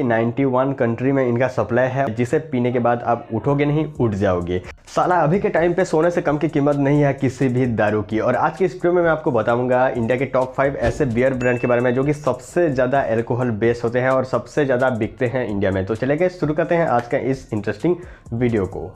कि 91 कंट्री में इनका सप्लाई है जिसे पीने के बाद आप उठोगे नहीं उठ जाओगे साला अभी के टाइम पे सोने से कम की कीमत नहीं है किसी भी दारू की और आज की इस वीडियो में मैं आपको बताऊंगा इंडिया के टॉप फाइव ऐसे बियर ब्रांड के बारे में जो कि सबसे ज़्यादा एल्कोहल बेस्ड होते हैं और सबसे ज़्यादा बिकते हैं इंडिया में तो चले गए शुरू करते हैं आज का इस इंटरेस्टिंग वीडियो को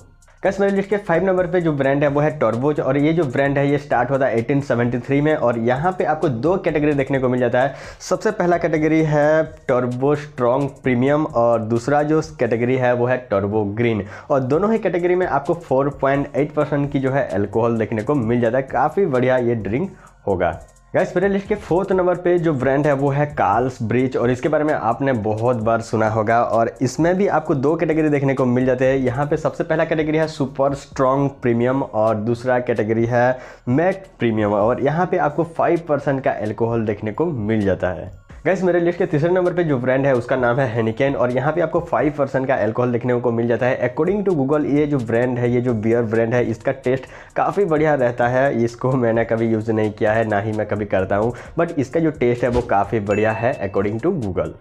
कस्टमर लिस्ट के फाइव नंबर पे जो ब्रांड है वो है टॉर्बोज और ये जो ब्रांड है ये स्टार्ट होता है 1873 में और यहाँ पे आपको दो कैटेगरी देखने को मिल जाता है सबसे पहला कैटेगरी है टॉर्बो स्ट्रॉन्ग प्रीमियम और दूसरा जो कैटेगरी है वो है टॉर्बो ग्रीन और दोनों ही कैटेगरी में आपको 4.8 परसेंट की जो है एल्कोहल देखने को मिल जाता है काफ़ी बढ़िया ये ड्रिंक होगा गैस मेरे लिस्ट के फोर्थ नंबर पे जो ब्रांड है वो है कार्ल्स ब्रिज और इसके बारे में आपने बहुत बार सुना होगा और इसमें भी आपको दो कैटेगरी देखने को मिल जाते हैं यहाँ पे सबसे पहला कैटेगरी है सुपर स्ट्रॉन्ग प्रीमियम और दूसरा कैटेगरी है मैट प्रीमियम और यहाँ पे आपको 5% का एल्कोहल देखने को मिल जाता है गैस मेरे लिस्ट के तीसरे नंबर पे जो ब्रांड है उसका नाम है हैनिकेन और यहाँ पे आपको 5 परसेंट का एल्कोहल देखने को मिल जाता है अकॉर्डिंग टू गूगल ये जो ब्रांड है ये जो बियर ब्रांड है इसका टेस्ट काफ़ी बढ़िया रहता है इसको मैंने कभी यूज़ नहीं किया है ना ही मैं कभी करता हूँ बट इसका जो टेस्ट है वो काफ़ी बढ़िया है अकॉर्डिंग टू गूगल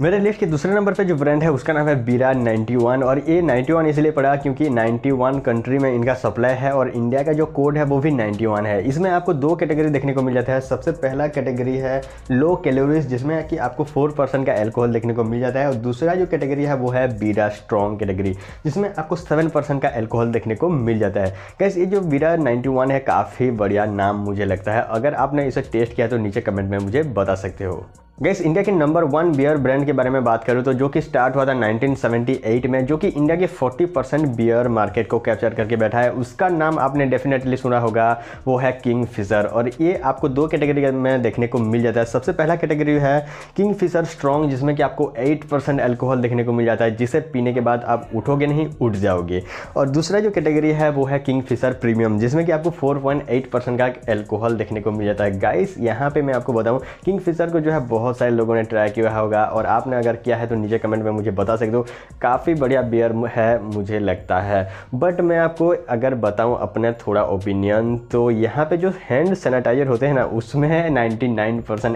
मेरे लिस्ट के दूसरे नंबर पे जो ब्रांड है उसका नाम है बीरा 91 और ये 91 इसलिए पड़ा क्योंकि 91 कंट्री में इनका सप्लाई है और इंडिया का जो कोड है वो भी 91 है इसमें आपको दो कैटेगरी देखने को मिल जाता है सबसे पहला कैटेगरी है लो कैलोरीज जिसमें कि आपको 4 परसेंट का एल्कोहल देखने को मिल जाता है और दूसरा जो कैटेगरी है वो है बीरा स्ट्रॉन्ग कैटेगरी जिसमें आपको सेवन का एल्कोहल देखने को मिल जाता है कैसे ये जो बीरा नाइन्टी है काफ़ी बढ़िया नाम मुझे लगता है अगर आपने इसे टेस्ट किया तो नीचे कमेंट में मुझे बता सकते हो गैस इंडिया के नंबर वन बियर ब्रांड के बारे में बात करूं तो जो कि स्टार्ट हुआ था 1978 में जो कि इंडिया के 40 परसेंट बियर मार्केट को कैप्चर करके बैठा है उसका नाम आपने डेफिनेटली सुना होगा वो है किंग फिशर और ये आपको दो कैटेगरी में देखने को मिल जाता है सबसे पहला कैटेगरी है किंग फिशर स्ट्रॉन्ग जिसमें कि आपको एट परसेंट एल्कोहल देखने को मिल जाता है जिसे पीने के बाद आप उठोगे नहीं उठ जाओगे और दूसरा जो कैटेगरी है वो है किंग फिशर प्रीमियम जिसमें कि आपको फोर का एल्कोहल देखने को मिल जाता है गाइस यहाँ पर मैं आपको बताऊँ किंग फिशर को जो है बहुत सारे लोगों ने ट्राई किया होगा और आपने अगर किया है तो नीचे कमेंट में मुझे बता सकते हो काफ़ी बढ़िया बियर है मुझे लगता है बट मैं आपको अगर बताऊँ अपने थोड़ा ओपिनियन तो यहाँ पर जो हैंड सैनिटाइजर होते हैं ना उसमें नाइन्टी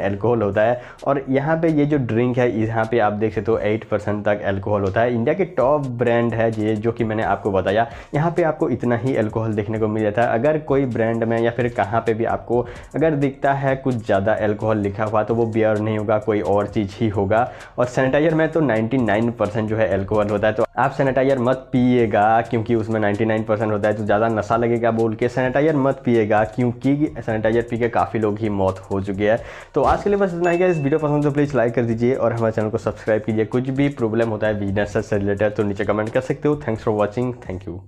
एल्कोहल होता है और यहाँ पर ये जो ड्रिंक है यहाँ पर आप देख सकते हो एट तक एल्कोहल होता है इंडिया के टॉप ब्रांड है ये जो कि मैंने आपको बताया यहाँ पे आपको इतना ही एल्कोहल देखने को मिल जाता है अगर कोई ब्रांड में या फिर कहाँ पे भी आपको अगर दिखता है कुछ ज़्यादा एल्कोहल लिखा हुआ तो वो बियर नहीं नहीं होगा कोई और चीज़ ही होगा और सैनिटाइज़र में तो 99 परसेंट जो है एल्कोहल होता है तो आप सैनिटाइज़र मत पिएगा क्योंकि उसमें 99 परसेंट होता है तो ज़्यादा नशा लगेगा बोल के सैनिटाइज़र मत पिएगा क्योंकि सैनिटाइज़र पी के काफ़ी लोग ही मौत हो चुकी है तो आज के लिए बस इतना ही इस वीडियो पसंद तो प्लीज़ लाइक कर दीजिए और हमारे चैनल को सब्सक्राइब कीजिए कुछ भी प्रॉब्लम होता है बिजनेस से रिलेटेड तो नीचे कमेंट कर सकते हो thanks for watching thank you